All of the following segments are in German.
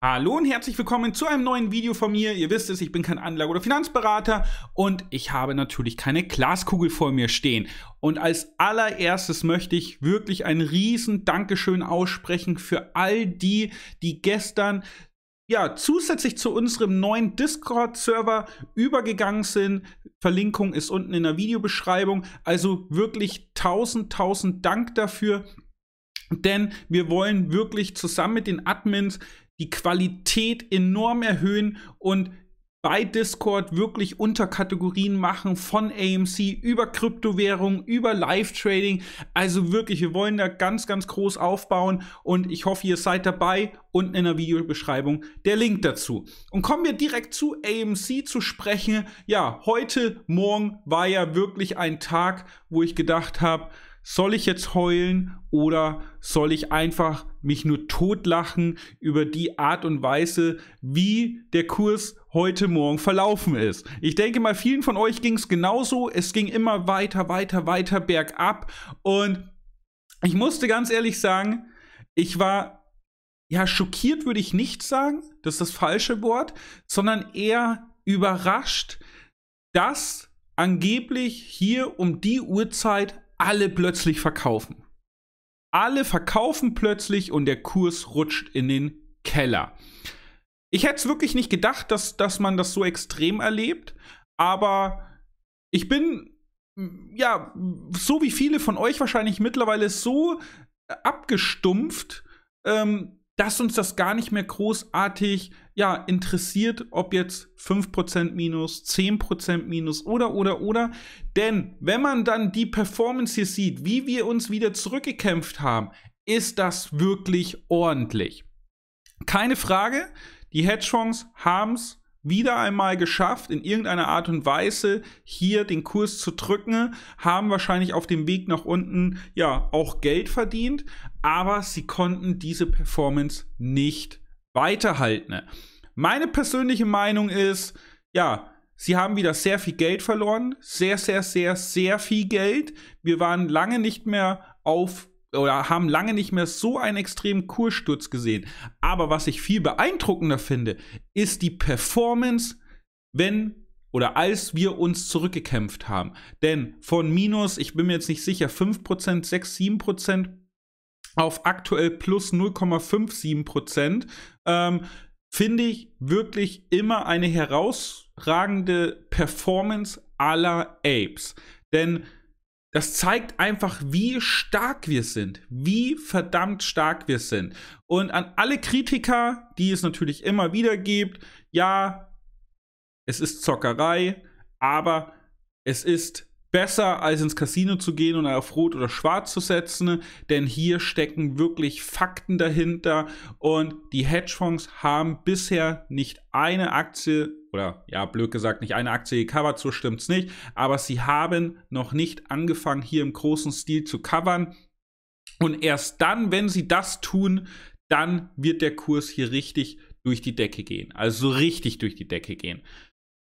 Hallo und herzlich willkommen zu einem neuen Video von mir. Ihr wisst es, ich bin kein Anlage- oder Finanzberater und ich habe natürlich keine Glaskugel vor mir stehen. Und als allererstes möchte ich wirklich ein riesen Dankeschön aussprechen für all die, die gestern ja, zusätzlich zu unserem neuen Discord-Server übergegangen sind. Verlinkung ist unten in der Videobeschreibung. Also wirklich tausend, tausend Dank dafür. Denn wir wollen wirklich zusammen mit den Admins die Qualität enorm erhöhen und bei Discord wirklich Unterkategorien machen von AMC über Kryptowährung, über Live-Trading. Also wirklich, wir wollen da ganz, ganz groß aufbauen und ich hoffe, ihr seid dabei. Unten in der Videobeschreibung der Link dazu. Und kommen wir direkt zu AMC zu sprechen. Ja, heute Morgen war ja wirklich ein Tag, wo ich gedacht habe, soll ich jetzt heulen oder soll ich einfach mich nur totlachen über die Art und Weise, wie der Kurs heute Morgen verlaufen ist. Ich denke mal, vielen von euch ging es genauso. Es ging immer weiter, weiter, weiter bergab. Und ich musste ganz ehrlich sagen, ich war, ja, schockiert würde ich nicht sagen, das ist das falsche Wort, sondern eher überrascht, dass angeblich hier um die Uhrzeit alle plötzlich verkaufen. Alle verkaufen plötzlich und der Kurs rutscht in den Keller. Ich hätte es wirklich nicht gedacht, dass, dass man das so extrem erlebt, aber ich bin, mm, ja, so wie viele von euch wahrscheinlich mittlerweile so abgestumpft, ähm, dass uns das gar nicht mehr großartig ja, interessiert, ob jetzt 5% minus, 10% minus oder, oder, oder. Denn wenn man dann die Performance hier sieht, wie wir uns wieder zurückgekämpft haben, ist das wirklich ordentlich. Keine Frage, die Hedgefonds haben es wieder einmal geschafft, in irgendeiner Art und Weise hier den Kurs zu drücken, haben wahrscheinlich auf dem Weg nach unten ja auch Geld verdient, aber sie konnten diese Performance nicht weiterhalten. Meine persönliche Meinung ist, ja, sie haben wieder sehr viel Geld verloren. Sehr, sehr, sehr, sehr viel Geld. Wir waren lange nicht mehr auf oder haben lange nicht mehr so einen extremen Kurssturz gesehen. Aber was ich viel beeindruckender finde, ist die Performance, wenn oder als wir uns zurückgekämpft haben. Denn von minus, ich bin mir jetzt nicht sicher, 5%, 6, 7% auf aktuell plus 0,57 Prozent. Ähm, Finde ich wirklich immer eine herausragende Performance aller Apes. Denn das zeigt einfach, wie stark wir sind, wie verdammt stark wir sind. Und an alle Kritiker, die es natürlich immer wieder gibt, ja, es ist Zockerei, aber es ist besser als ins Casino zu gehen und auf Rot oder Schwarz zu setzen, denn hier stecken wirklich Fakten dahinter und die Hedgefonds haben bisher nicht eine Aktie oder ja, blöd gesagt, nicht eine Aktie gecovert, so stimmt's nicht, aber sie haben noch nicht angefangen, hier im großen Stil zu covern. Und erst dann, wenn sie das tun, dann wird der Kurs hier richtig durch die Decke gehen. Also so richtig durch die Decke gehen.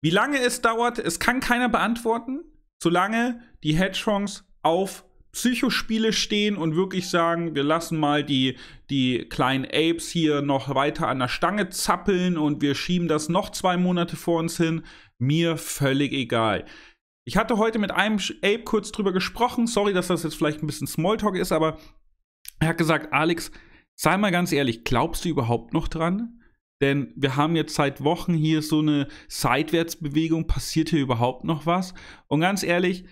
Wie lange es dauert, es kann keiner beantworten solange die Hedgehogs auf Psychospiele stehen und wirklich sagen, wir lassen mal die, die kleinen Apes hier noch weiter an der Stange zappeln und wir schieben das noch zwei Monate vor uns hin, mir völlig egal. Ich hatte heute mit einem Ape kurz drüber gesprochen, sorry, dass das jetzt vielleicht ein bisschen Smalltalk ist, aber er hat gesagt, Alex, sei mal ganz ehrlich, glaubst du überhaupt noch dran? Denn wir haben jetzt seit Wochen hier so eine Seitwärtsbewegung, passiert hier überhaupt noch was? Und ganz ehrlich,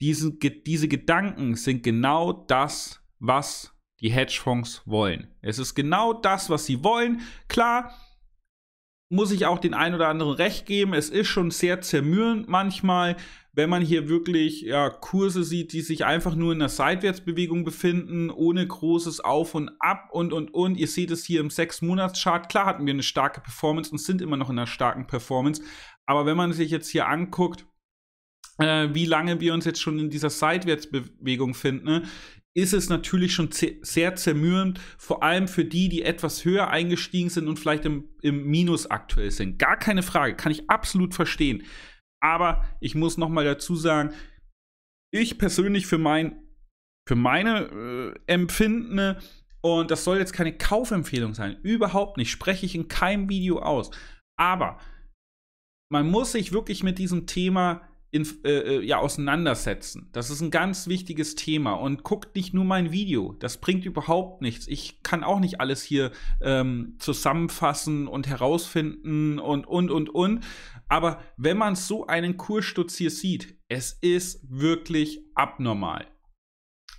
diese, diese Gedanken sind genau das, was die Hedgefonds wollen. Es ist genau das, was sie wollen. Klar, muss ich auch den einen oder anderen recht geben. Es ist schon sehr zermührend manchmal, wenn man hier wirklich ja, Kurse sieht, die sich einfach nur in einer Seitwärtsbewegung befinden, ohne großes Auf und Ab und und und. Ihr seht es hier im Sechs-Monats-Chart. Klar hatten wir eine starke Performance und sind immer noch in einer starken Performance. Aber wenn man sich jetzt hier anguckt, äh, wie lange wir uns jetzt schon in dieser Seitwärtsbewegung finden, ne, ist es natürlich schon sehr zermürbend, vor allem für die, die etwas höher eingestiegen sind und vielleicht im, im Minus aktuell sind. Gar keine Frage, kann ich absolut verstehen. Aber ich muss noch mal dazu sagen, ich persönlich für, mein, für meine äh, Empfindende, und das soll jetzt keine Kaufempfehlung sein, überhaupt nicht, spreche ich in keinem Video aus. Aber man muss sich wirklich mit diesem Thema in, äh, äh, ja, auseinandersetzen. Das ist ein ganz wichtiges Thema. Und guckt nicht nur mein Video. Das bringt überhaupt nichts. Ich kann auch nicht alles hier ähm, zusammenfassen und herausfinden und, und, und, und. Aber wenn man so einen Kursstutz hier sieht, es ist wirklich abnormal.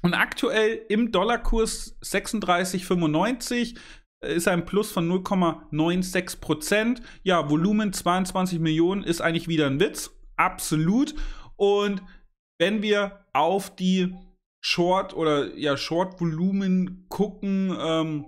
Und aktuell im Dollarkurs 36,95 äh, ist ein Plus von 0,96 Prozent. Ja, Volumen 22 Millionen ist eigentlich wieder ein Witz. Absolut. Und wenn wir auf die Short oder ja Short-Volumen gucken, ähm,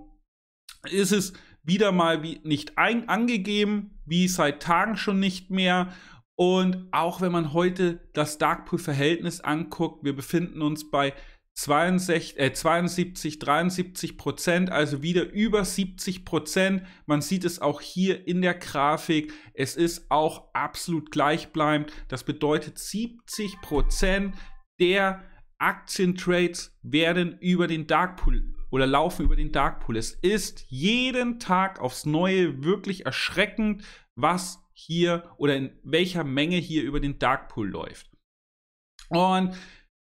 ist es wieder mal wie nicht ein, angegeben, wie seit Tagen schon nicht mehr. Und auch wenn man heute das Dark Pool-Verhältnis anguckt, wir befinden uns bei 62, äh, 72, 73 Prozent, also wieder über 70 Prozent. Man sieht es auch hier in der Grafik. Es ist auch absolut gleichbleibend. Das bedeutet, 70 Prozent der Aktientrades werden über den Dark Pool oder laufen über den Dark Pool. Es ist jeden Tag aufs Neue wirklich erschreckend, was hier oder in welcher Menge hier über den Dark Pool läuft. Und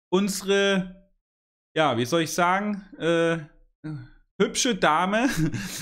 unsere ja, wie soll ich sagen, äh, hübsche Dame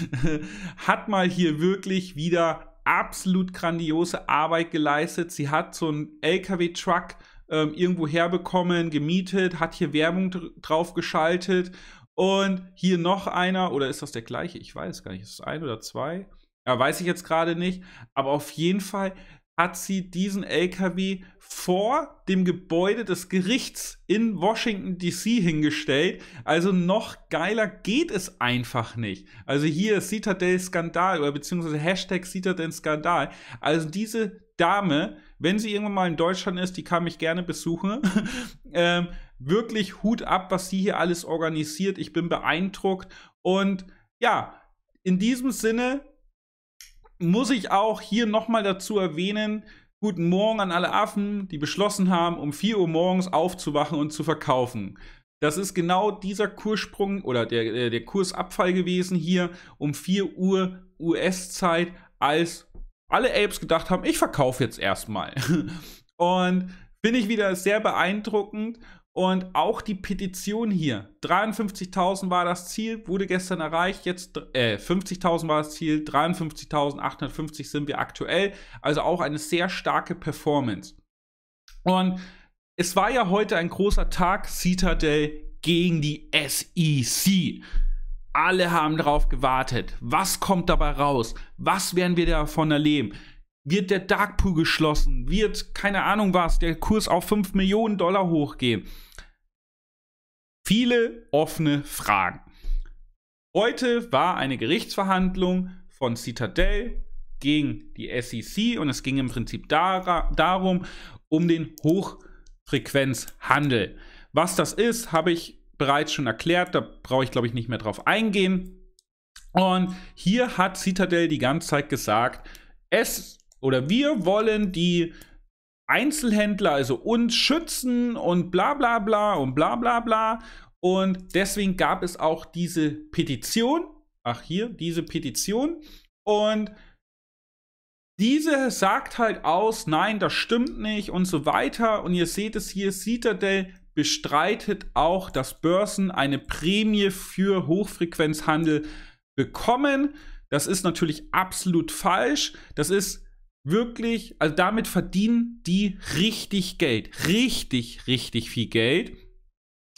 hat mal hier wirklich wieder absolut grandiose Arbeit geleistet. Sie hat so einen LKW-Truck ähm, irgendwo herbekommen, gemietet, hat hier Werbung dr drauf geschaltet und hier noch einer, oder ist das der gleiche? Ich weiß gar nicht, ist es ein oder zwei? Ja, weiß ich jetzt gerade nicht, aber auf jeden Fall hat sie diesen LKW vor dem Gebäude des Gerichts in Washington DC hingestellt. Also noch geiler geht es einfach nicht. Also hier Citadel-Skandal oder beziehungsweise Hashtag Citadel-Skandal. Also diese Dame, wenn sie irgendwann mal in Deutschland ist, die kann mich gerne besuchen. ähm, wirklich Hut ab, was sie hier alles organisiert. Ich bin beeindruckt. Und ja, in diesem Sinne muss ich auch hier nochmal dazu erwähnen, guten Morgen an alle Affen, die beschlossen haben, um 4 Uhr morgens aufzuwachen und zu verkaufen. Das ist genau dieser Kurssprung oder der, äh, der Kursabfall gewesen hier um 4 Uhr US-Zeit, als alle Apes gedacht haben, ich verkaufe jetzt erstmal. Und finde ich wieder sehr beeindruckend und auch die Petition hier, 53.000 war das Ziel, wurde gestern erreicht, jetzt äh, 50.000 war das Ziel, 53.850 sind wir aktuell, also auch eine sehr starke Performance. Und es war ja heute ein großer Tag, Citadel gegen die SEC. Alle haben darauf gewartet. Was kommt dabei raus? Was werden wir davon erleben? wird der Dark Pool geschlossen, wird, keine Ahnung was, der Kurs auf 5 Millionen Dollar hochgehen. Viele offene Fragen. Heute war eine Gerichtsverhandlung von Citadel gegen die SEC und es ging im Prinzip dar darum, um den Hochfrequenzhandel. Was das ist, habe ich bereits schon erklärt, da brauche ich glaube ich nicht mehr drauf eingehen. Und hier hat Citadel die ganze Zeit gesagt, es ist oder wir wollen die Einzelhändler, also uns schützen und bla bla bla und bla bla bla. Und deswegen gab es auch diese Petition. Ach hier, diese Petition. Und diese sagt halt aus, nein, das stimmt nicht und so weiter. Und ihr seht es hier, Citadel bestreitet auch, dass Börsen eine Prämie für Hochfrequenzhandel bekommen. Das ist natürlich absolut falsch. Das ist wirklich, also damit verdienen die richtig Geld. Richtig, richtig viel Geld.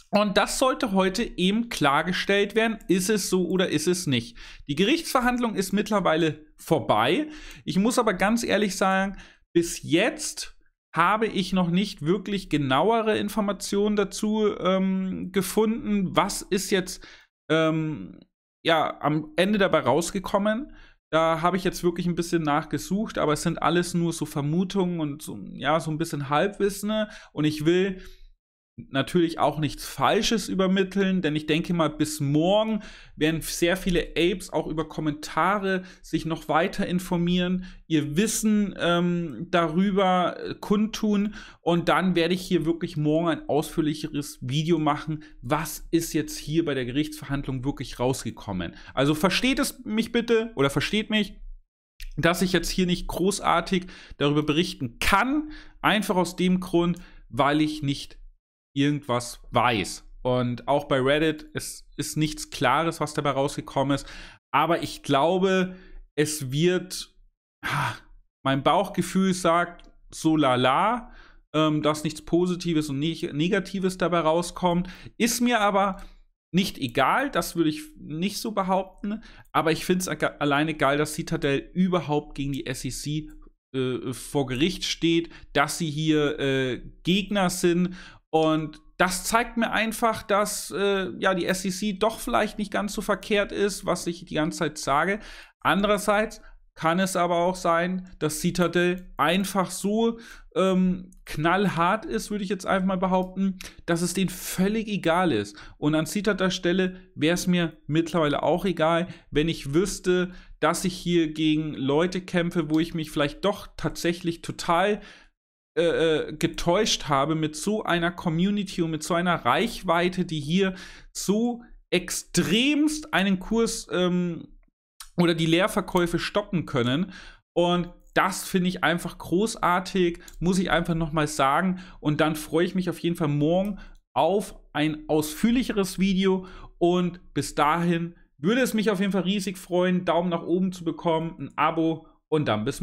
Und das sollte heute eben klargestellt werden, ist es so oder ist es nicht. Die Gerichtsverhandlung ist mittlerweile vorbei. Ich muss aber ganz ehrlich sagen, bis jetzt habe ich noch nicht wirklich genauere Informationen dazu ähm, gefunden, was ist jetzt ähm, ja am Ende dabei rausgekommen. Da habe ich jetzt wirklich ein bisschen nachgesucht, aber es sind alles nur so Vermutungen und so, ja, so ein bisschen Halbwissen. Ne? Und ich will natürlich auch nichts Falsches übermitteln, denn ich denke mal, bis morgen werden sehr viele Apes auch über Kommentare sich noch weiter informieren, ihr Wissen ähm, darüber äh, kundtun und dann werde ich hier wirklich morgen ein ausführlicheres Video machen, was ist jetzt hier bei der Gerichtsverhandlung wirklich rausgekommen. Also versteht es mich bitte oder versteht mich, dass ich jetzt hier nicht großartig darüber berichten kann, einfach aus dem Grund, weil ich nicht irgendwas weiß. Und auch bei Reddit, es ist nichts Klares, was dabei rausgekommen ist. Aber ich glaube, es wird, mein Bauchgefühl sagt so lala, ähm, dass nichts Positives und nicht Negatives dabei rauskommt. Ist mir aber nicht egal, das würde ich nicht so behaupten. Aber ich finde es alleine geil, dass Citadel überhaupt gegen die SEC äh, vor Gericht steht, dass sie hier äh, Gegner sind und das zeigt mir einfach, dass äh, ja die SEC doch vielleicht nicht ganz so verkehrt ist, was ich die ganze Zeit sage. Andererseits kann es aber auch sein, dass Citadel einfach so ähm, knallhart ist, würde ich jetzt einfach mal behaupten, dass es denen völlig egal ist. Und an Citadel Stelle wäre es mir mittlerweile auch egal, wenn ich wüsste, dass ich hier gegen Leute kämpfe, wo ich mich vielleicht doch tatsächlich total äh, äh, getäuscht habe mit so einer Community und mit so einer Reichweite, die hier so extremst einen Kurs ähm, oder die Leerverkäufe stoppen können. Und das finde ich einfach großartig, muss ich einfach nochmal sagen. Und dann freue ich mich auf jeden Fall morgen auf ein ausführlicheres Video. Und bis dahin würde es mich auf jeden Fall riesig freuen, Daumen nach oben zu bekommen, ein Abo und dann bis morgen.